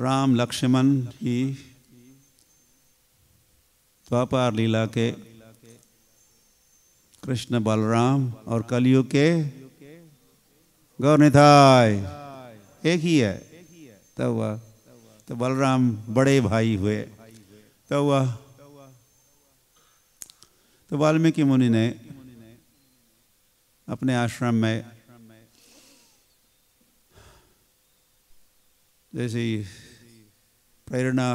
राम लक्ष्मण ही द्वापार लीला के कृष्ण बलराम और कलयुग के गौरनिधाय एक ही है तब वह तो बलराम बड़े भाई हुए तब वह तो वाल्मीकि मुनि ने अपने आश्रम में जैसे ही प्रेरणा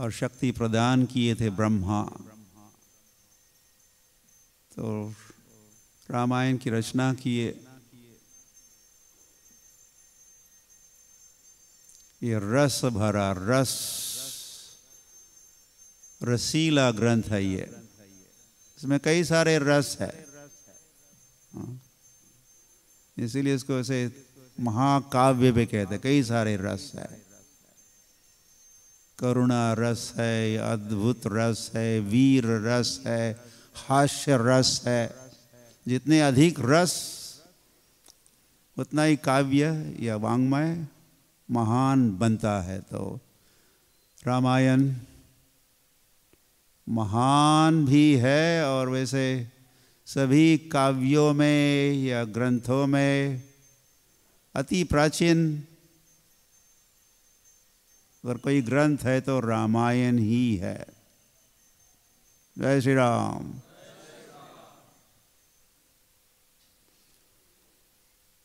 और शक्ति प्रदान किए थे ब्रह्मा तो रामायण की रचना किए ये रस भरा रस रसीला ग्रंथ है ये इसमें कई सारे रस है हाँ। इसीलिए इसको ऐसे महाकाव्य भी कहते कई सारे रस है करुणा रस है अद्भुत रस है वीर रस है हास्य रस है जितने अधिक रस उतना ही काव्य या वांग्मय महान बनता है तो रामायण महान भी है और वैसे सभी काव्यों में या ग्रंथों में अति प्राचीन अगर कोई ग्रंथ है तो रामायण ही है जय श्री राम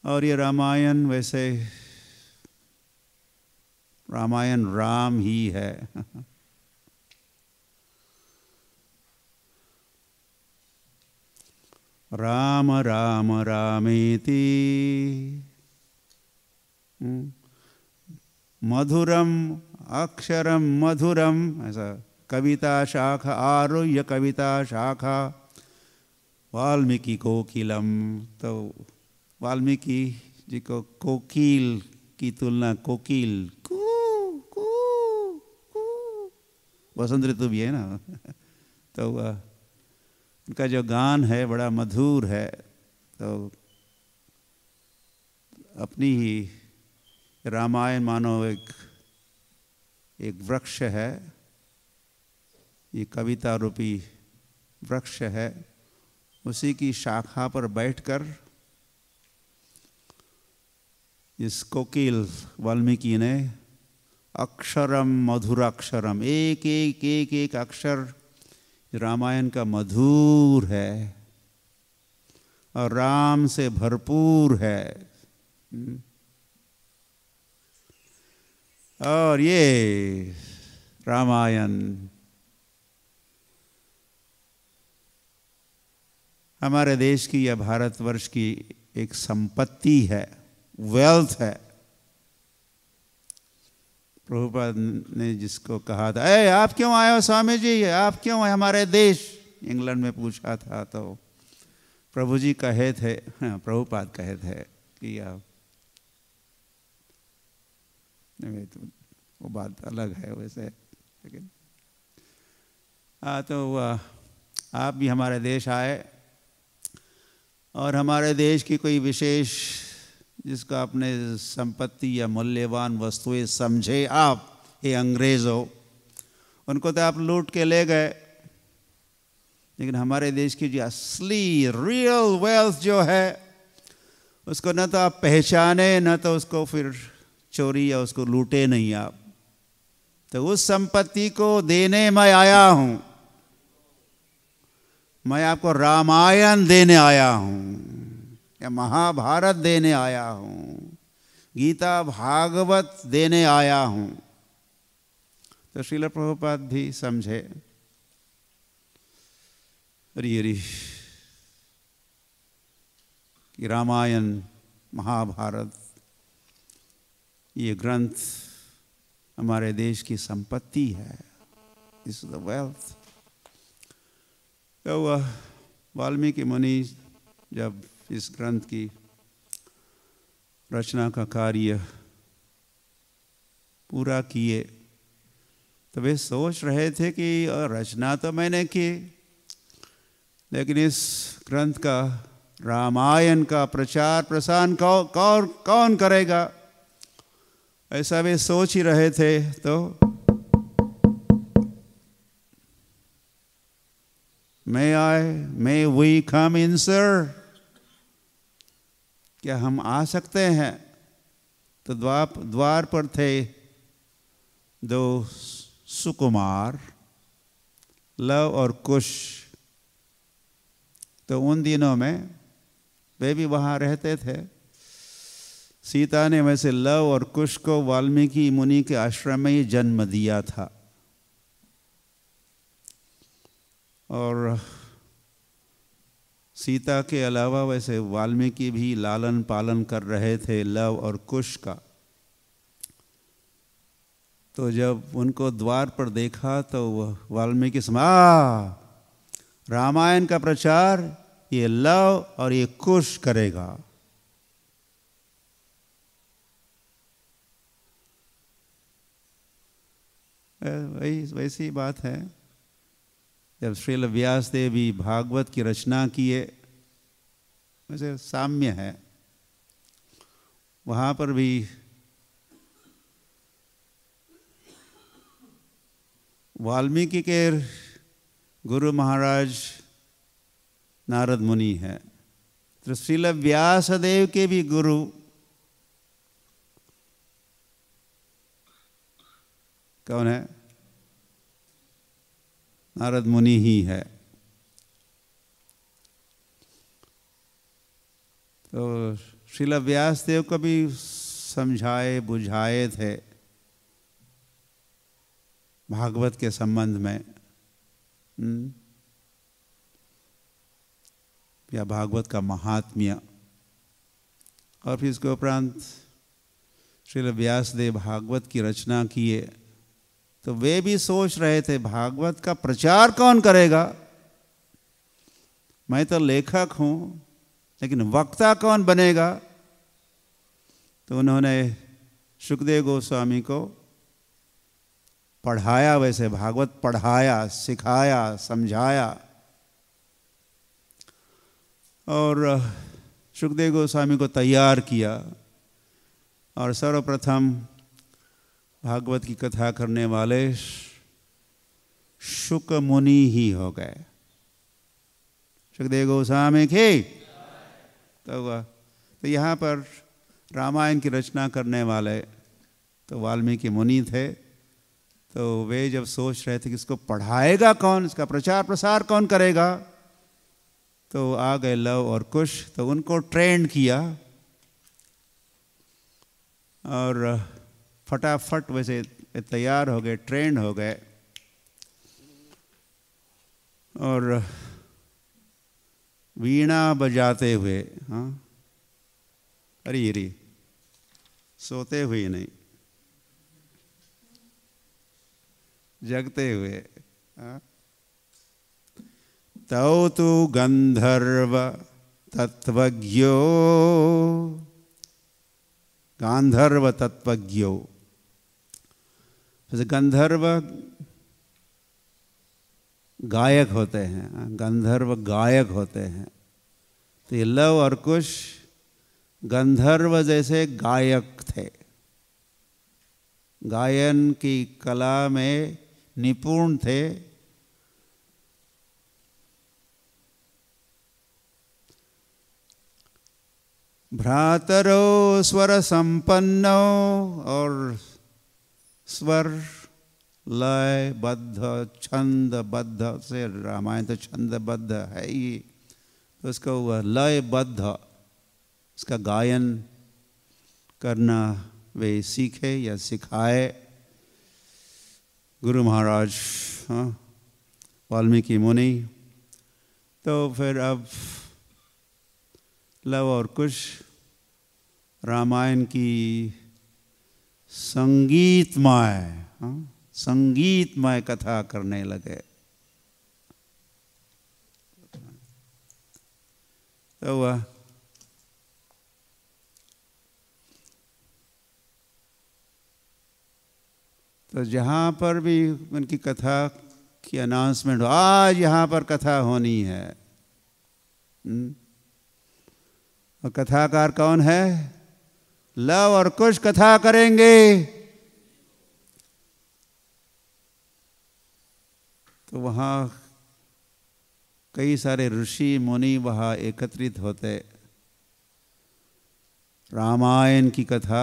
और ये रामायण वैसे रामायण राम ही है राम राम रामेती मधुरम अक्षरम मधुरम ऐसा कविता शाखा आरोह्य कविता शाखा वाल्मीकि कोकिलम तो वाल्मीकि जी को कोकिल की तुलना कोकिल वसंत ऋतु भी है ना तो उनका जो गान है बड़ा मधुर है तो अपनी ही रामायण मानो एक एक वृक्ष है ये कविता रूपी वृक्ष है उसी की शाखा पर बैठकर इस कोकिल वाल्मीकि ने अक्षरम मधुराक्षरम एक एक एक एक अक्षर रामायण का मधुर है और राम से भरपूर है हम्म। और ये रामायण हमारे देश की या भारतवर्ष की एक संपत्ति है वेल्थ है प्रभुपाद ने जिसको कहा था अरे आप क्यों आए हो स्वामी जी आप क्यों आए हमारे देश इंग्लैंड में पूछा था तो प्रभु जी कहे थे हाँ, प्रभुपाद कहे थे कि आप नहीं तो वो बात अलग है वैसे लेकिन हाँ तो आप भी हमारे देश आए और हमारे देश की कोई विशेष जिसको आपने संपत्ति या मूल्यवान वस्तुएं समझे आप ये अंग्रेज़ हो उनको तो आप लूट के ले गए लेकिन हमारे देश की जो असली रियल वेल्थ जो है उसको न तो आप पहचाने न तो उसको फिर चोरी या उसको लूटे नहीं आप तो उस संपत्ति को देने मैं आया हूं मैं आपको रामायण देने आया हूं या महाभारत देने आया हूं गीता भागवत देने आया हूं तो श्रील प्रभुपाद भी समझे अरे अरे रामायण महाभारत ये ग्रंथ हमारे देश की संपत्ति है इस द वेल्थ वह वाल्मीकि मुनि जब इस ग्रंथ की रचना का कार्य पूरा किए तो वे सोच रहे थे कि रचना तो मैंने की लेकिन इस ग्रंथ का रामायण का प्रचार प्रसार कौन कौन करेगा ऐसा वे सोच ही रहे थे तो मे आए मे वी कम इन सर क्या हम आ सकते हैं तो द्वार द्वार पर थे दो सुकुमार लव और कुश तो उन दिनों में वे भी वहाँ रहते थे सीता ने वैसे लव और कुश को वाल्मीकि मुनि के आश्रम में ही जन्म दिया था और सीता के अलावा वैसे वाल्मीकि भी लालन पालन कर रहे थे लव और कुश का तो जब उनको द्वार पर देखा तो वह वाल्मीकि समा रामायण का प्रचार ये लव और ये कुश करेगा वही वैसी बात है जब श्रील व्यास देव भी भागवत की रचना किए वैसे साम्य है वहाँ पर भी वाल्मीकि के गुरु महाराज नारद मुनि है तो श्रील व्यासदेव के भी गुरु कौन है नारद मुनि ही है तो शिला व्यास देव को भी समझाए बुझाए थे भागवत के संबंध में हम्म। या भागवत का महात्म्य और फिर इसके उपरांत श्रील व्यास देव भागवत की रचना किए तो वे भी सोच रहे थे भागवत का प्रचार कौन करेगा मैं तो लेखक हूं लेकिन वक्ता कौन बनेगा तो उन्होंने सुखदेव गोस्वामी को पढ़ाया वैसे भागवत पढ़ाया सिखाया समझाया और सुखदेव गोस्वामी को तैयार किया और सर्वप्रथम भागवत की कथा करने वाले शुक मुनि ही हो गए सुखदेव गोस्वामी के तो हुआ तो यहाँ पर रामायण की रचना करने वाले तो वाल्मीकि मुनि थे तो वे जब सोच रहे थे कि इसको पढ़ाएगा कौन इसका प्रचार प्रसार कौन करेगा तो आ गए लव और कुश तो उनको ट्रेंड किया और फटाफट वैसे तैयार हो गए ट्रेंड हो गए और वीणा बजाते हुए हाँ अरे अरे सोते हुए नहीं जगते हुए हाँ? तौ तो गंधर्व तत्वज्ञो गांधर्व तत्वज्ञो जैसे गंधर्व गायक होते हैं गंधर्व गायक होते हैं तो ये लव और कुश गंधर्व जैसे गायक थे गायन की कला में निपुण थे भ्रातरो स्वर संपन्नो और स्वर लय बद्ध छंद बद्ध से रामायण तो छंद बद्ध है ही तो इसका हुआ बद्ध उसका गायन करना वे सीखे या सिखाए गुरु महाराज हाँ वाल्मीकि मुनि तो फिर अब लव और कुश रामायण की संगीतमय हाँ? संगीतमय कथा करने लगे तो वह तो जहां पर भी उनकी कथा की अनाउंसमेंट हो आज यहां पर कथा होनी है हम्म? और कथाकार कौन है लव और कुश कथा करेंगे तो वहाँ कई सारे ऋषि मुनि वहाँ एकत्रित होते रामायण की कथा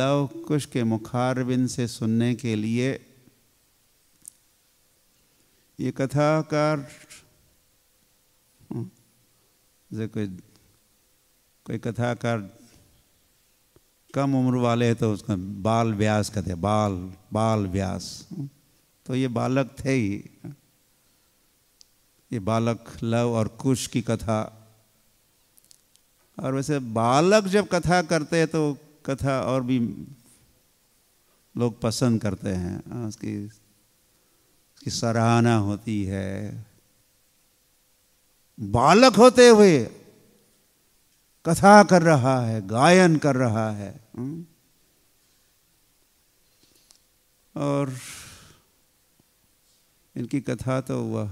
लव कुश के मुखारबिन से सुनने के लिए ये कथाकार हम्म, जैसे कोई कोई कथाकार कम उम्र वाले तो उसका बाल व्यास कहते हैं बाल बाल व्यास तो ये बालक थे ही ये बालक लव और कुश की कथा और वैसे बालक जब कथा करते हैं तो कथा और भी लोग पसंद करते हैं हाँ, उसकी उसकी सराहना होती है बालक होते हुए कथा कर रहा है गायन कर रहा है हम्म? और इनकी कथा तो वह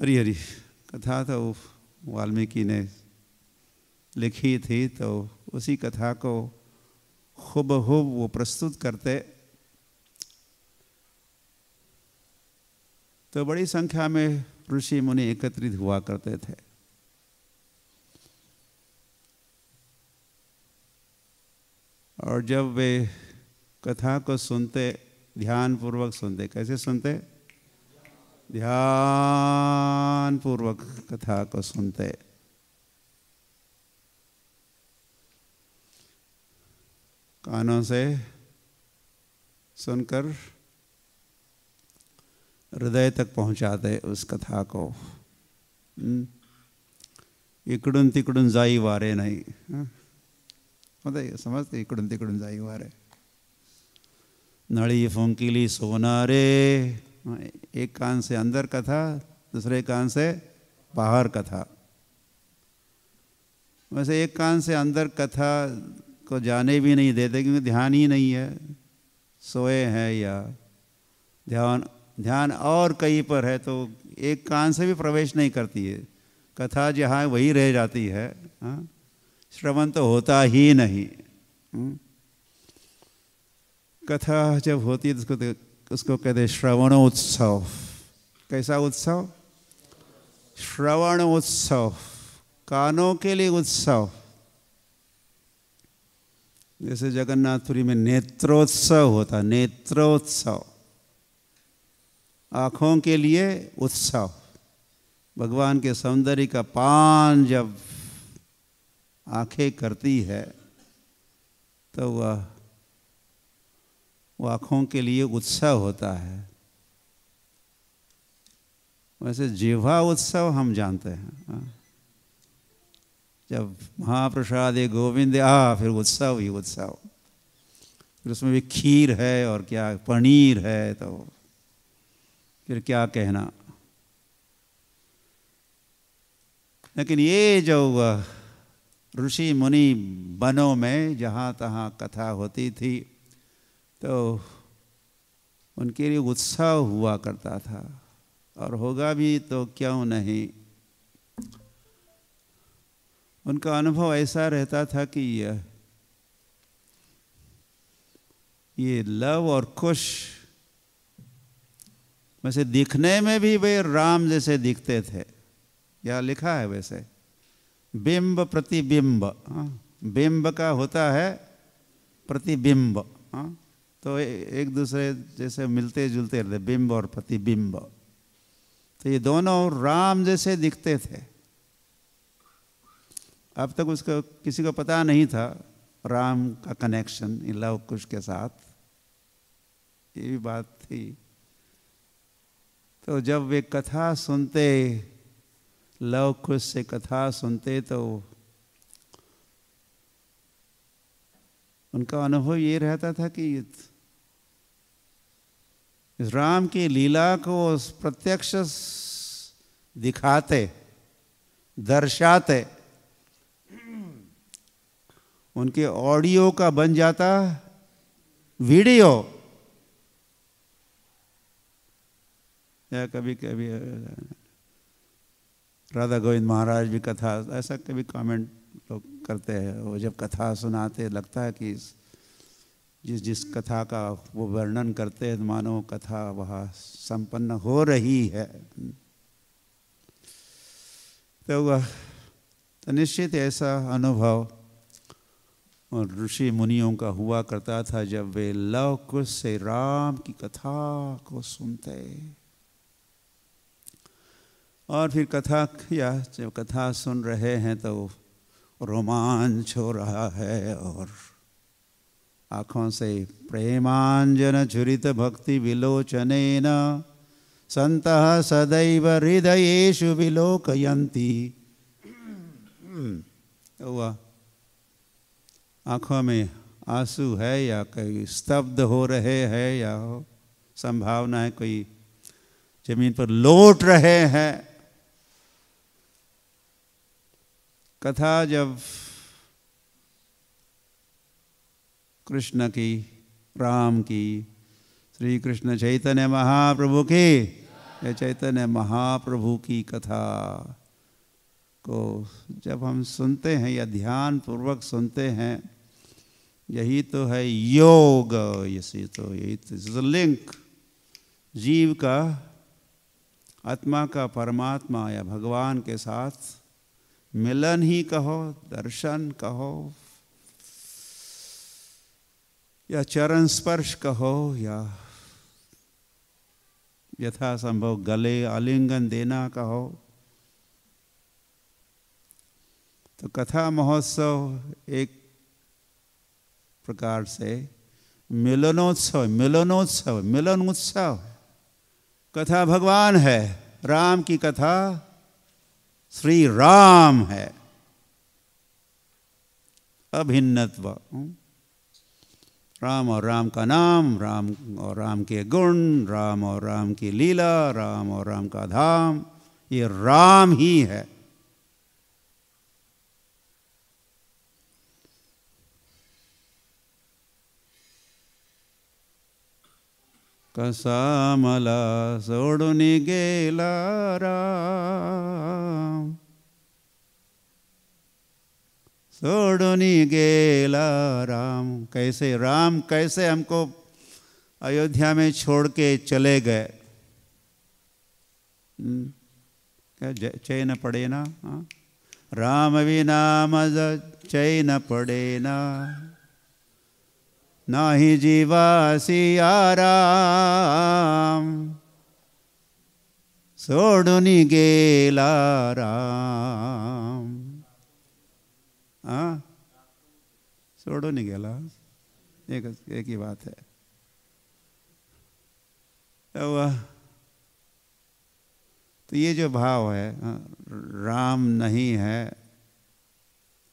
अरे हरी कथा तो वाल्मीकि ने लिखी थी तो उसी कथा को खूब खूब वो प्रस्तुत करते तो बड़ी संख्या में ऋषि मुनि एकत्रित हुआ करते थे और जब वे कथा को सुनते ध्यान पूर्वक सुनते कैसे सुनते ध्यान पूर्वक कथा को सुनते कानों से सुनकर हृदय तक पहुंचाते उस कथा को इकड़न हम्म। तिकड़न जाई वारे नहीं हा? हम्म। मग समझते इकड़न तिकडून जाई वारे फोंकीली सोना सोनारे एक कान से अंदर कथा दूसरे कान से बाहर कथा वैसे एक कान से अंदर कथा को जाने भी नहीं देते क्योंकि ध्यान ही नहीं है सोए हैं या ध्यान ध्यान और कहीं पर है तो एक कान से भी प्रवेश नहीं करती है कथा जहाँ वही रह जाती है हाँ श्रवण तो होता ही नहीं हम्म? कथा जब होती है उसको उसको कहते उत्सव कैसा उत्सव श्रवण उत्सव कानों के लिए उत्सव जैसे जगन्नाथपुरी में नेत्रोत्सव होता नेत्रोत्सव आँखों के लिए उत्सव भगवान के सौंदर्य का पान जब आंखें करती है तो वह वो आँखों के लिए उत्सव होता है वैसे जीवा उत्सव हम जानते हैं हाँ। जब महाप्रसाद गोविंद आ फिर उत्सव ही उत्सव फिर उसमें भी खीर है और क्या पनीर है तो फिर क्या कहना लेकिन ये जो ऋषि मुनि वनों में जहाँ तहाँ कथा होती थी तो उनके लिए उत्सव हुआ करता था और होगा भी तो क्यों नहीं उनका अनुभव ऐसा रहता था कि यह ये लव और खुश वैसे दिखने में भी वे राम जैसे दिखते थे यह लिखा है वैसे बिंब प्रतिबिंब हाँ? बिंब का होता है प्रतिबिंब हाँ? तो एक दूसरे जैसे मिलते जुलते रहते बिंब और प्रतिबिंब तो ये दोनों राम जैसे दिखते थे अब तक उसको किसी को पता नहीं था राम का कनेक्शन लव कुश के साथ ये भी बात थी तो जब वे कथा सुनते लव खुश से कथा सुनते तो उनका अनुभव ये रहता था कि राम की लीला को प्रत्यक्ष दिखाते दर्शाते उनके ऑडियो का बन जाता वीडियो या कभी कभी राधा गोविंद महाराज भी कथा ऐसा कभी कमेंट लोग करते हैं वो जब कथा सुनाते लगता है कि जिस जिस कथा का वो वर्णन करते हैं मानो कथा वहाँ संपन्न हो रही है तो वह तो निश्चित ऐसा अनुभव और ऋषि मुनियों का हुआ करता था जब वे लव कुश से राम की कथा को सुनते और फिर कथा या जब कथा सुन रहे हैं तो रोमांच हो रहा है और आँखों से प्रेमांजन झुरित भक्ति विलोचने न संत सदैव शु विलोकयंती हुआ आँखों में आंसू है या कोई स्तब्ध हो रहे हैं या संभावना है कोई जमीन पर लौट रहे हैं कथा जब कृष्ण की राम की श्री कृष्ण चैतन्य महाप्रभु की यह चैतन्य महाप्रभु की कथा को जब हम सुनते हैं या ध्यान पूर्वक सुनते हैं यही तो है योग इसी तो यही तो लिंक जीव का आत्मा का परमात्मा या भगवान के साथ मिलन ही कहो दर्शन कहो या चरण स्पर्श कहो या यथासंभव गले आलिंगन देना कहो तो कथा महोत्सव एक प्रकार से मिलनोत्सव मिलनोत्सव मिलन उत्सव कथा भगवान है राम की कथा श्री राम है अभिन्नत्व राम और राम का नाम राम और राम के गुण राम और राम की लीला राम और राम का धाम ये राम ही है कसा मला गेला राम गेला राम कैसे राम कैसे हमको अयोध्या में छोड़ के चले गए हम्म, क्या चय न पड़े ना हाँ? राम भी नाम चय न पड़े ना नाही जीवा सिया सोडुनी गेला राम आ? नहीं गेला एक एक ही बात है वह तो ये जो भाव है राम नहीं है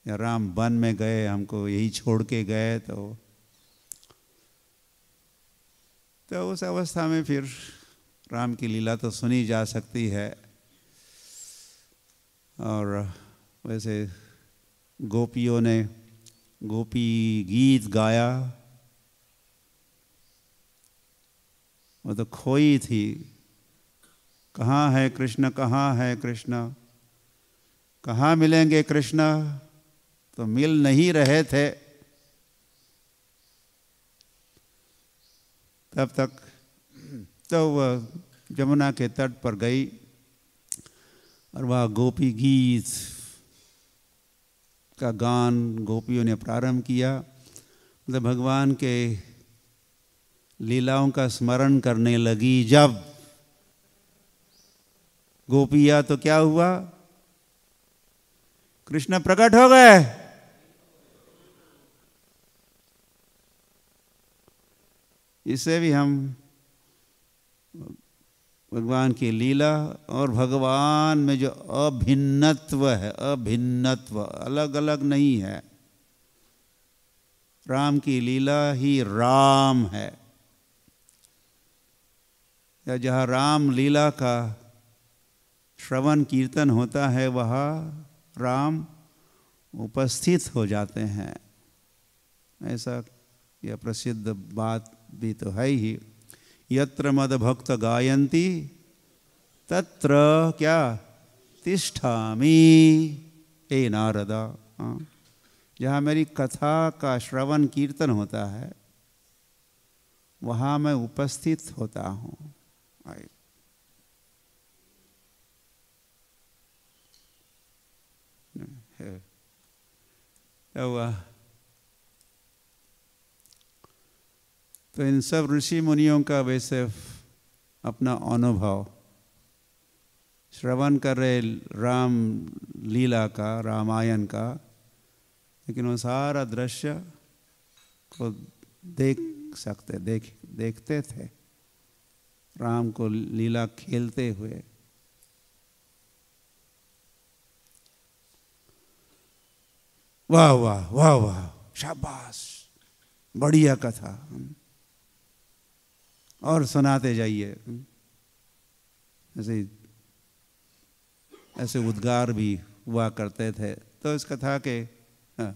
या राम वन में गए हमको यही छोड़ के गए तो तो उस अवस्था में फिर राम की लीला तो सुनी जा सकती है और वैसे गोपियों ने गोपी गीत गाया वो तो खोई थी कहाँ है कृष्ण कहाँ है कृष्ण कहाँ मिलेंगे कृष्ण तो मिल नहीं रहे थे तब तक तो वह जमुना के तट पर गई और वह गोपी गीत का गान गोपियों ने प्रारंभ किया मतलब भगवान के लीलाओं का स्मरण करने लगी जब गोपिया तो क्या हुआ कृष्ण प्रकट हो गए इससे भी हम भगवान की लीला और भगवान में जो अभिन्नत्व है अभिन्नत्व अलग अलग नहीं है राम की लीला ही राम है या जहाँ राम लीला का श्रवण कीर्तन होता है वहाँ राम उपस्थित हो जाते हैं ऐसा यह प्रसिद्ध बात भी तो है ही यत्र भक्त गायंती तत्र क्या तिष्ठामी ए नारदा हाँ। जहाँ मेरी कथा का श्रवण कीर्तन होता है वहाँ मैं उपस्थित होता हूँ तो वह तो इन सब ऋषि मुनियों का वैसे अपना अनुभव श्रवण कर रहे राम लीला का रामायण का लेकिन वो सारा दृश्य को देख सकते देख देखते थे राम को लीला खेलते हुए वाह वाह वाह वाह शाबाश बढ़िया कथा और सुनाते जाइए ऐसे ऐसे उद्गार भी हुआ करते थे तो इस कथा के हाँ।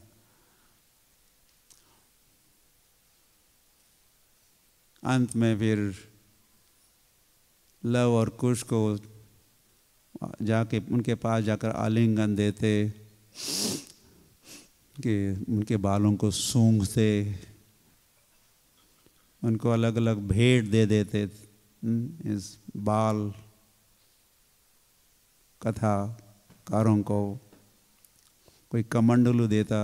अंत में फिर लव और कुश को जाके उनके पास जाकर आलिंगन देते कि उनके बालों को सूंघते उनको अलग अलग भेंट दे देते हम्म, इस बाल कथा कारों को कोई कमंडलू देता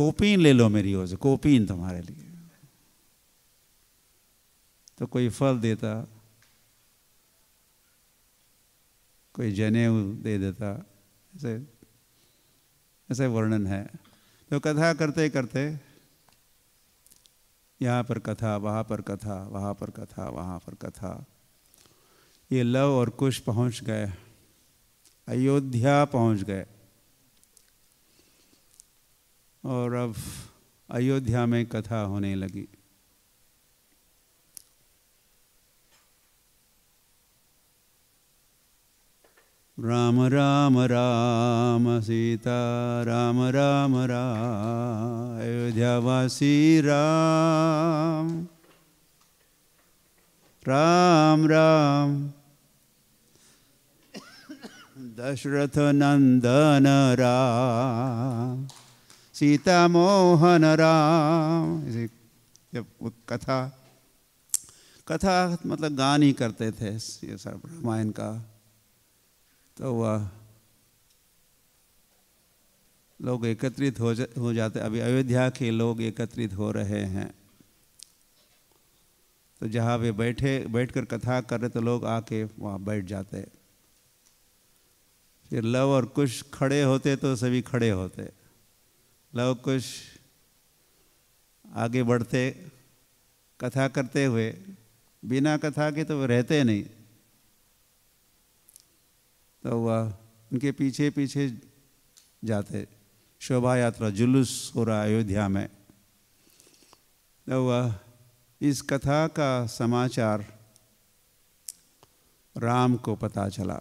कोपीन ले लो मेरी ओर से कोपीन तुम्हारे लिए तो कोई फल देता कोई जनेऊ दे देता ऐसे ऐसे वर्णन है तो कथा करते करते यहाँ पर कथा वहाँ पर कथा वहाँ पर कथा वहाँ पर कथा ये लव और कुश पहुँच गए अयोध्या पहुँच गए और अब अयोध्या में कथा होने लगी राम राम राम सीता राम राम राम अयोध्यावासी राम राम राम दशरथ नंदन राम सीता मोहन राम जब कथा कथा मतलब गान ही करते थे ये सब रामायण का तो वह लोग एकत्रित हो जा, हो जाते अभी अयोध्या के लोग एकत्रित हो रहे हैं तो जहाँ वे बैठे बैठकर कथा कर रहे तो लोग आके वहाँ बैठ जाते फिर लव और कुश खड़े होते तो सभी खड़े होते लव कुश आगे बढ़ते कथा करते हुए बिना कथा के तो रहते नहीं तो वह उनके पीछे पीछे जाते शोभा यात्रा जुलूस हो रहा अयोध्या में तो वह इस कथा का समाचार राम को पता चला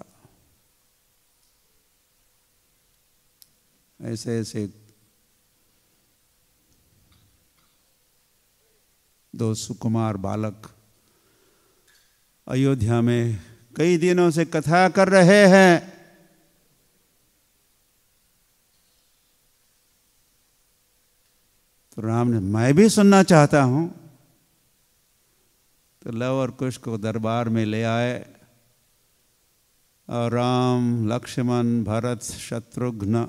ऐसे ऐसे दो सुकुमार बालक अयोध्या में कई दिनों से कथा कर रहे हैं तो राम ने मैं भी सुनना चाहता हूं तो लव और कुश को दरबार में ले आए और राम लक्ष्मण भरत शत्रुघ्न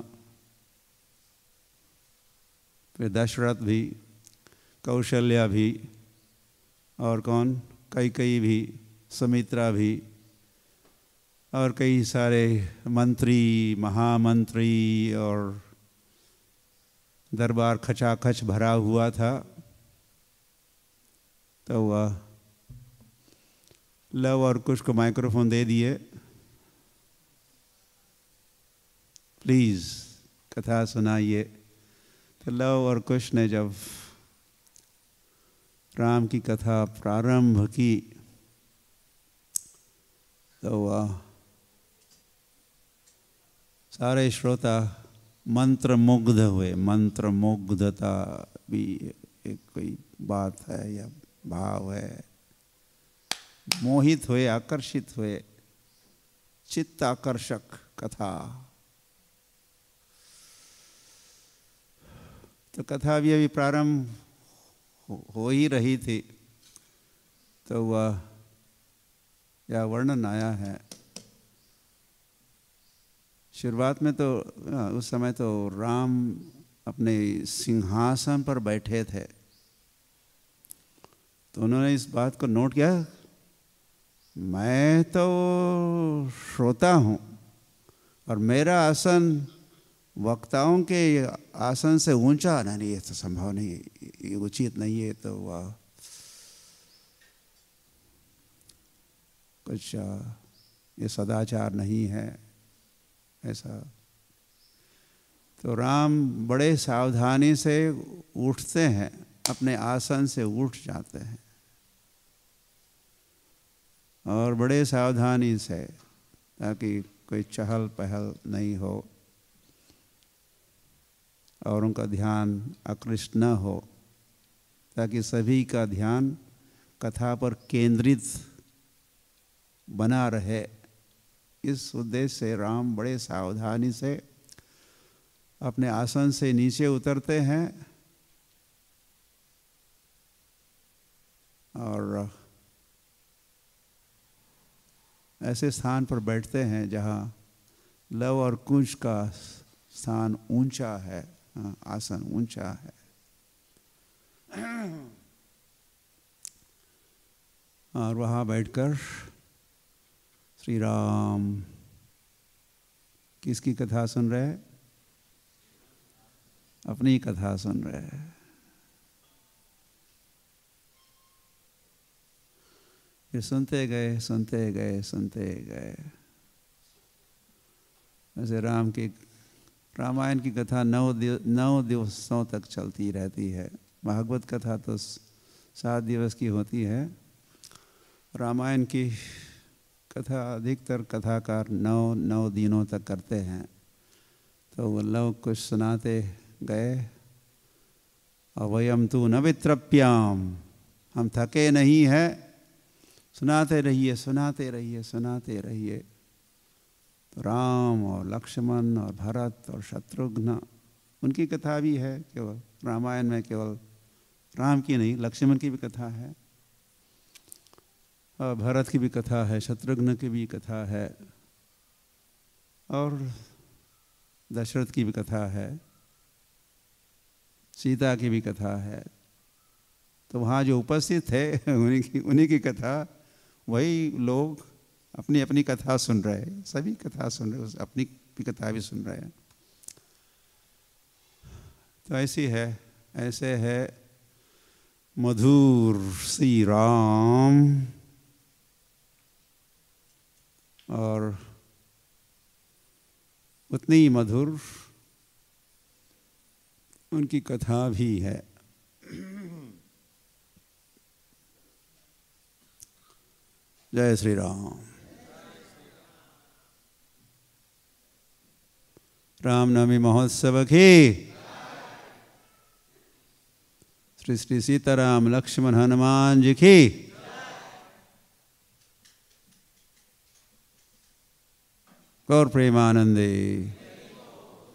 फिर दशरथ भी कौशल्या भी और कौन कई कई भी सुमित्रा भी और कई सारे मंत्री महामंत्री और दरबार खचाखच भरा हुआ था तो वह लव और कुश को माइक्रोफोन दे दिए प्लीज़ कथा सुनाइए तो लव और कुश ने जब राम की कथा प्रारंभ की तो वह सारे श्रोता मंत्र मुग्ध हुए मंत्र मुग्धता भी एक कोई बात है या भाव है मोहित हुए आकर्षित हुए चित्त आकर्षक कथा तो कथा भी अभी प्रारंभ हो ही रही थी तो वह यह वर्णन आया है शुरुआत में तो उस समय तो राम अपने सिंहासन पर बैठे थे तो उन्होंने इस बात को नोट किया मैं तो श्रोता हूँ और मेरा आसन वक्ताओं के आसन से ऊंचा आना नहीं ये तो संभव नहीं ये उचित नहीं है तो वह कुछ ये सदाचार नहीं है ऐसा तो राम बड़े सावधानी से उठते हैं अपने आसन से उठ जाते हैं और बड़े सावधानी से ताकि कोई चहल पहल नहीं हो और उनका ध्यान आकृष्ट न हो ताकि सभी का ध्यान कथा पर केंद्रित बना रहे इस उद्देश्य से राम बड़े सावधानी से अपने आसन से नीचे उतरते हैं और ऐसे स्थान पर बैठते हैं जहाँ लव और कुंज का स्थान ऊंचा है हाँ, आसन ऊंचा है और वहाँ बैठकर श्री राम किसकी कथा सुन रहे अपनी कथा सुन रहे हैं सुनते गए सुनते गए सुनते गए वैसे राम की रामायण की कथा नौ दिव, नौ दिवसों तक चलती रहती है भागवत कथा तो सात दिवस की होती है रामायण की कथा अधिकतर कथाकार नौ नौ दिनों तक करते हैं तो वो लोग कुछ सुनाते गए अवयम तू न वित्रप्याम हम थके नहीं है सुनाते रहिए सुनाते रहिए सुनाते रहिए तो राम और लक्ष्मण और भरत और शत्रुघ्न उनकी कथा भी है केवल रामायण में केवल राम की नहीं लक्ष्मण की भी कथा है भरत की भी कथा है शत्रुघ्न की भी कथा है और दशरथ की भी कथा है सीता की भी कथा है तो वहाँ जो उपस्थित थे उन्हीं की उन्हीं की कथा वही लोग अपनी अपनी कथा सुन रहे हैं सभी कथा सुन रहे अपनी भी कथा भी सुन रहे हैं तो ऐसी है ऐसे है मधुर श्री राम और उतनी ही मधुर उनकी कथा भी है जय श्री राम रामनवमी महोत्सव की श्री श्री सीताराम लक्ष्मण हनुमान जी की गौर प्रेमानंदे